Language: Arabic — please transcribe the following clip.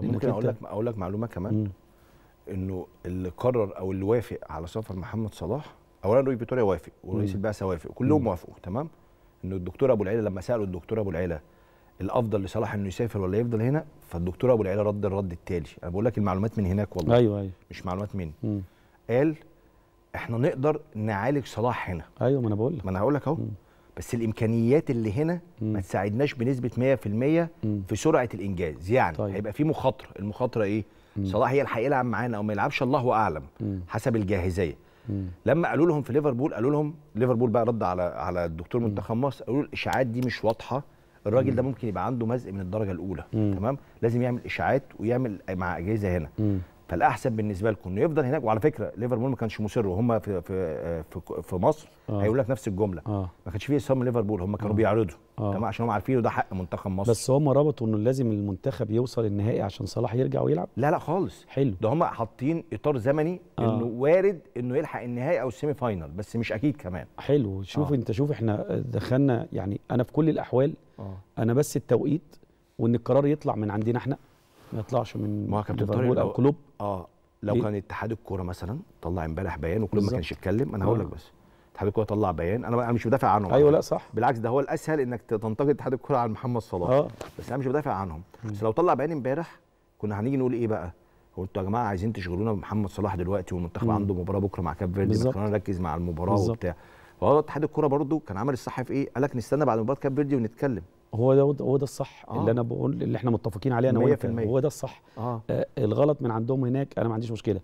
طب ممكن اقول لك اقول لك معلومه كمان مم. انه اللي قرر او اللي وافق على سفر محمد صلاح اولا رئيس فيتوريا وافق ورئيس البعثه وافق كلهم وافقوا تمام انه الدكتور ابو العيله لما سالوا الدكتور ابو العيله الافضل لصلاح انه يسافر ولا يفضل هنا فالدكتور ابو العيله رد الرد التالي انا بقول لك المعلومات من هناك والله ايوه ايوه مش معلومات مني مم. قال احنا نقدر نعالج صلاح هنا ايوه ما انا بقول لك ما انا هقول لك اهو بس الامكانيات اللي هنا ما تساعدناش بنسبه 100% مم. في سرعه الانجاز يعني طيب. هيبقى في مخاطره المخاطره ايه مم. صلاح يلحق يلعب معانا او ما يلعبش الله اعلم مم. حسب الجاهزيه مم. لما قالوا لهم في ليفربول قالوا لهم ليفربول بقى رد على على الدكتور منتخب مصر قالوا الاشاعات دي مش واضحه الراجل ده ممكن يبقى عنده مزق من الدرجه الاولى مم. تمام لازم يعمل اشاعات ويعمل مع اجهزه هنا مم. فالاحسن بالنسبه لكم انه يفضل هناك وعلى فكره ليفربول ما كانش مصر وهم في في في, في مصر آه. هيقول لك نفس الجمله آه. ما كانش فيه اصرار ليفربول هم كانوا آه. بيعرضوا آه. عشان هم عارفين ده حق منتخب مصر بس هم ربطوا انه لازم المنتخب يوصل النهائي عشان صلاح يرجع ويلعب لا لا خالص حلو ده هم حاطين اطار زمني آه. انه وارد انه يلحق النهائي او السيمي فاينل بس مش اكيد كمان حلو شوف آه. انت شوف احنا دخلنا يعني انا في كل الاحوال آه. انا بس التوقيت وان القرار يطلع من عندنا احنا ما يطلعش من ليفربول او كلوب اه لو كان اتحاد الكوره مثلا طلع امبارح بيان وكل ما كانش يتكلم انا هقول لك آه. بس اتحاد الكوره طلع بيان انا انا مش بدافع عنهم ايوه لا صح بالعكس ده هو الاسهل انك تنتقد اتحاد الكوره على محمد صلاح آه. بس انا مش بدافع عنهم مم. بس لو طلع بيان امبارح كنا هنيجي نقول ايه بقى هو انتوا يا جماعه عايزين تشغلونا بمحمد صلاح دلوقتي والمنتخب عنده مباراه بكره مع كاب فيردي خلينا نركز مع المباراه بالزبط. وبتاع فهو اتحاد الكوره برده كان عمل الصح في ايه قال لك نستنى بعد مباراه كاب فيردي ونتكلم هو ده هو ده الصح آه. اللي انا بقول اللي احنا متفقين عليه انا وياك هو ده الصح آه. آه الغلط من عندهم هناك انا ما عنديش مشكله